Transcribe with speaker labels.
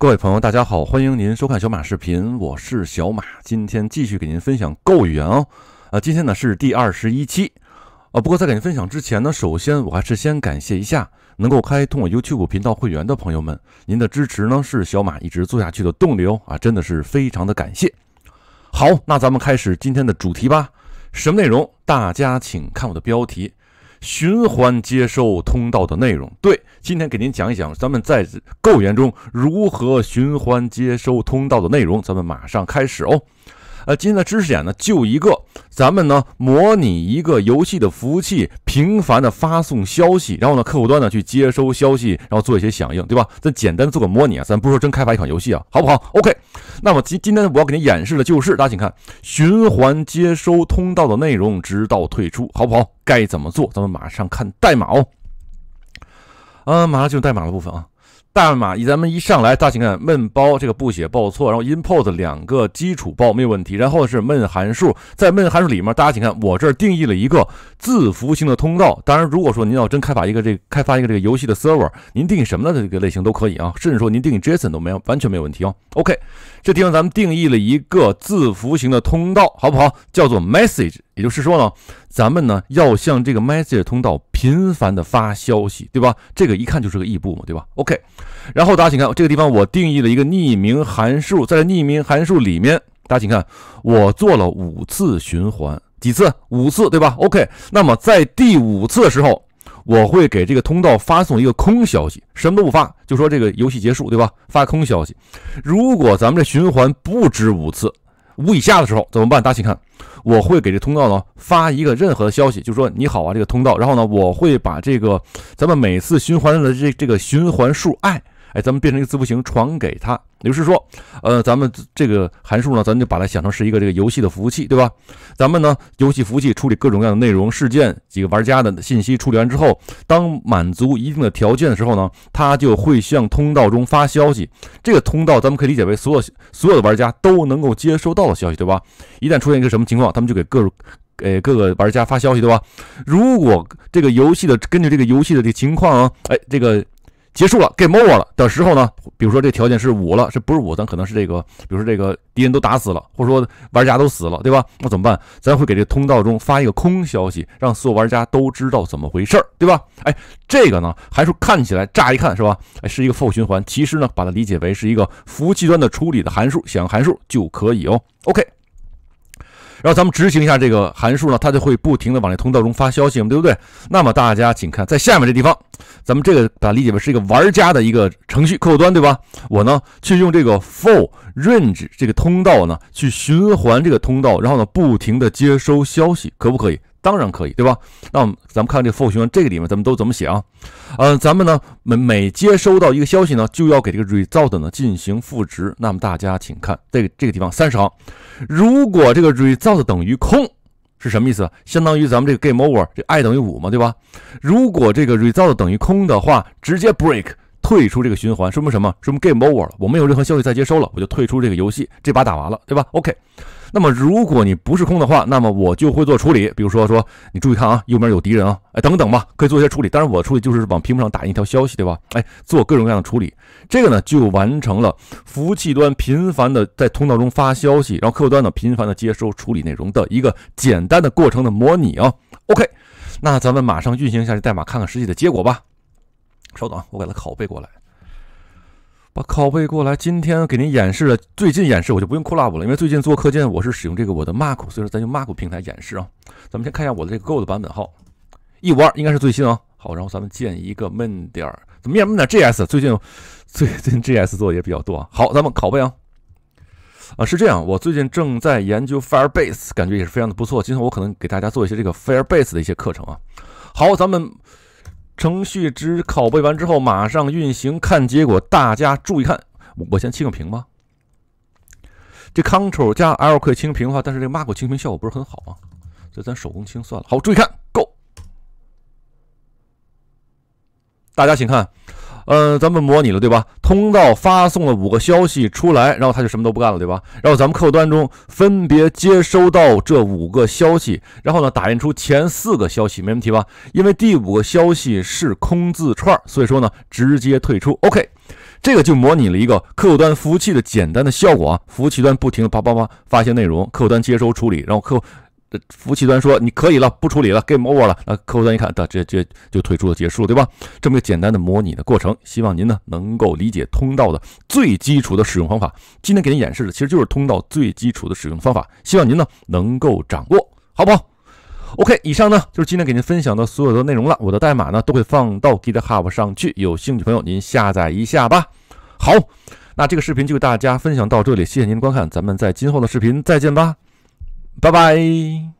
Speaker 1: 各位朋友，大家好，欢迎您收看小马视频，我是小马，今天继续给您分享 Go 语言哦。啊，今天呢是第二十一期。啊，不过在给您分享之前呢，首先我还是先感谢一下能够开通我 YouTube 频道会员的朋友们，您的支持呢是小马一直做下去的动力哦啊，真的是非常的感谢。好，那咱们开始今天的主题吧。什么内容？大家请看我的标题。循环接收通道的内容。对，今天给您讲一讲咱们在构建中如何循环接收通道的内容。咱们马上开始哦。呃，今天的知识点呢就一个，咱们呢模拟一个游戏的服务器频繁的发送消息，然后呢客户端呢去接收消息，然后做一些响应，对吧？咱简单做个模拟啊，咱不是说真开发一款游戏啊，好不好？OK。那么今今天我要给您演示的就是，大家请看循环接收通道的内容，直到退出，好不好？该怎么做？咱们马上看代码哦。啊，马上进入代码的部分啊。代码一，咱们一上来，大家请看闷包这个不写报错，然后 import 两个基础包没有问题，然后是闷函数，在闷函数里面，大家请看，我这儿定义了一个字符型的通道。当然，如果说您要真开发一个这开发一个这个游戏的 server，您定义什么的这个类型都可以啊，甚至说您定义 JSON 都没有完全没有问题哦。OK，这地方咱们定义了一个字符型的通道，好不好？叫做 message，也就是说呢，咱们呢要向这个 message 通道。频繁的发消息，对吧？这个一看就是个异步嘛，对吧？OK，然后大家请看这个地方，我定义了一个匿名函数，在匿名函数里面，大家请看，我做了五次循环，几次？五次，对吧？OK，那么在第五次的时候，我会给这个通道发送一个空消息，什么都不发，就说这个游戏结束，对吧？发空消息。如果咱们这循环不止五次。五以下的时候怎么办？大家请看，我会给这通道呢发一个任何的消息，就说你好啊，这个通道。然后呢，我会把这个咱们每次循环的这这个循环数 i。哎，咱们变成一个字符型传给他，也就是说，呃，咱们这个函数呢，咱就把它想成是一个这个游戏的服务器，对吧？咱们呢，游戏服务器处理各种各样的内容、事件、几个玩家的信息处理完之后，当满足一定的条件的时候呢，它就会向通道中发消息。这个通道咱们可以理解为所有所有的玩家都能够接收到的消息，对吧？一旦出现一个什么情况，他们就给各给各个玩家发消息，对吧？如果这个游戏的根据这个游戏的这个情况啊，哎，这个。结束了，game over 了的时候呢，比如说这条件是五了，这不是五，咱可能是这个，比如说这个敌人都打死了，或者说玩家都死了，对吧？那怎么办？咱会给这通道中发一个空消息，让所有玩家都知道怎么回事，对吧？哎，这个呢，函数看起来乍一看是吧？哎，是一个 for 循环，其实呢，把它理解为是一个服务器端的处理的函数，响应函数就可以哦。OK。然后咱们执行一下这个函数呢，它就会不停的往这通道中发消息，对不对？那么大家请看，在下面这地方，咱们这个把它理解为是一个玩家的一个程序客户端，对吧？我呢去用这个 for range 这个通道呢去循环这个通道，然后呢不停的接收消息，可不可以？当然可以，对吧？那咱们看这 for 循环，这个里面咱们都怎么写啊？呃，咱们呢每每接收到一个消息呢，就要给这个 result 呢进行赋值。那么大家请看这这个地方三十行，如果这个 result 等于空，是什么意思？相当于咱们这个 game over，这 i 等于五嘛，对吧？如果这个 result 等于空的话，直接 break 退出这个循环，说明什么？说明 game over 了，我没有任何消息再接收了，我就退出这个游戏，这把打完了，对吧？OK。那么，如果你不是空的话，那么我就会做处理。比如说，说你注意看啊，右边有敌人啊，哎，等等吧，可以做一些处理。当然，我处理就是往屏幕上打印一条消息，对吧？哎，做各种各样的处理。这个呢，就完成了服务器端频繁的在通道中发消息，然后客户端呢频繁的接收、处理内容的一个简单的过程的模拟啊。OK，那咱们马上运行一下这代码，看看实际的结果吧。稍等啊，我给它拷贝过来。我拷贝过来，今天给您演示的，最近演示我就不用 Collab 了，因为最近做课件我是使用这个我的 Mark，所以说咱用 Mark 平台演示啊。咱们先看一下我的这个 Go 的版本号，一五二应该是最新啊。好，然后咱们建一个 Main 点，怎么也 Main G S？最近最近 G S 做的也比较多啊。好，咱们拷贝啊。啊，是这样，我最近正在研究 Firebase，感觉也是非常的不错。今天我可能给大家做一些这个 Firebase 的一些课程啊。好，咱们。程序值拷贝完之后，马上运行看结果。大家注意看，我先清个屏吧。这 Ctrl 加 l 可以清屏的话，但是这个 Mark 清屏效果不是很好啊，所以咱手工清算了。好，注意看，Go，大家请看。嗯，咱们模拟了，对吧？通道发送了五个消息出来，然后他就什么都不干了，对吧？然后咱们客户端中分别接收到这五个消息，然后呢打印出前四个消息，没问题吧？因为第五个消息是空字串，所以说呢直接退出。OK，这个就模拟了一个客户端服务器的简单的效果啊，服务器端不停的叭叭叭发些内容，客户端接收处理，然后客服务器端说你可以了，不处理了，game over 了。那客户端一看，这这就就退出了，结束，对吧？这么个简单的模拟的过程，希望您呢能够理解通道的最基础的使用方法。今天给您演示的其实就是通道最基础的使用方法，希望您呢能够掌握，好不好？OK，以上呢就是今天给您分享的所有的内容了。我的代码呢都会放到 GitHub 上去，有兴趣朋友您下载一下吧。好，那这个视频就给大家分享到这里，谢谢您观看，咱们在今后的视频再见吧。拜拜。